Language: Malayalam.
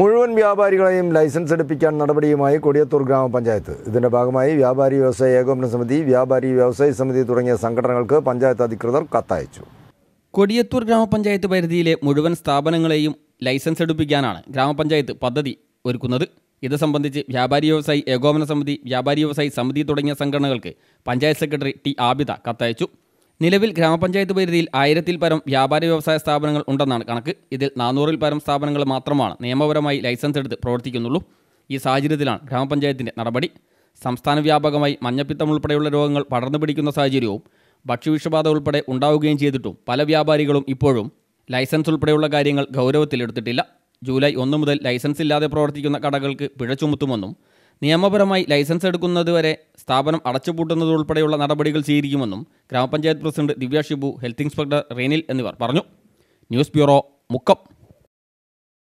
മുഴുവൻ വ്യാപാരികളെയും ലൈസൻസ് എടുപ്പിക്കാൻ നടപടിയുമായി കൊടിയത്തൂർ ഗ്രാമപഞ്ചായത്ത് ഇതിന്റെ ഭാഗമായി വ്യാപാരി വ്യവസായ ഏകോപന സമിതി വ്യാപാരി വ്യവസായ സമിതി തുടങ്ങിയ സംഘടനകൾക്ക് പഞ്ചായത്ത് അധികൃതർ കത്തയച്ചു കൊടിയത്തൂർ ഗ്രാമപഞ്ചായത്ത് പരിധിയിലെ മുഴുവൻ സ്ഥാപനങ്ങളെയും ലൈസൻസ് എടുപ്പിക്കാനാണ് ഗ്രാമപഞ്ചായത്ത് പദ്ധതി ഒരുക്കുന്നത് ഇത് സംബന്ധിച്ച് വ്യാപാരി വ്യവസായി ഏകോപന സമിതി വ്യാപാരി വ്യവസായി സമിതി തുടങ്ങിയ സംഘടനകൾക്ക് പഞ്ചായത്ത് സെക്രട്ടറി ടി ആബിദ കത്തയച്ചു നിലവിൽ ഗ്രാമപഞ്ചായത്ത് പരിധിയിൽ ആയിരത്തിൽ പരം വ്യാപാര വ്യവസായ സ്ഥാപനങ്ങൾ ഉണ്ടെന്നാണ് കണക്ക് ഇതിൽ നാനൂറിൽ പരം സ്ഥാപനങ്ങൾ മാത്രമാണ് നിയമപരമായി ലൈസൻസ് എടുത്ത് പ്രവർത്തിക്കുന്നുള്ളൂ ഈ സാഹചര്യത്തിലാണ് ഗ്രാമപഞ്ചായത്തിൻ്റെ നടപടി സംസ്ഥാന വ്യാപകമായി മഞ്ഞപ്പിത്തം ഉൾപ്പെടെയുള്ള രോഗങ്ങൾ പടർന്നു പിടിക്കുന്ന സാഹചര്യവും ഭക്ഷ്യവിഷബാധ ഉൾപ്പെടെ ഉണ്ടാവുകയും ചെയ്തിട്ടും പല വ്യാപാരികളും ഇപ്പോഴും ലൈസൻസ് ഉൾപ്പെടെയുള്ള കാര്യങ്ങൾ ഗൗരവത്തിലെടുത്തിട്ടില്ല ജൂലൈ ഒന്ന് മുതൽ ലൈസൻസ് ഇല്ലാതെ പ്രവർത്തിക്കുന്ന കടകൾക്ക് പിഴ ചുമത്തുമെന്നും നിയമപരമായി ലൈസൻസ് എടുക്കുന്നതുവരെ സ്ഥാപനം അടച്ചുപൂട്ടുന്നതുൾപ്പെടെയുള്ള നടപടികൾ സ്വീകരിക്കുമെന്നും ഗ്രാമപഞ്ചായത്ത് president Divya Shibu health inspector റെയിനിൽ എന്നിവർ പറഞ്ഞു ന്യൂസ് ബ്യൂറോ മുക്കം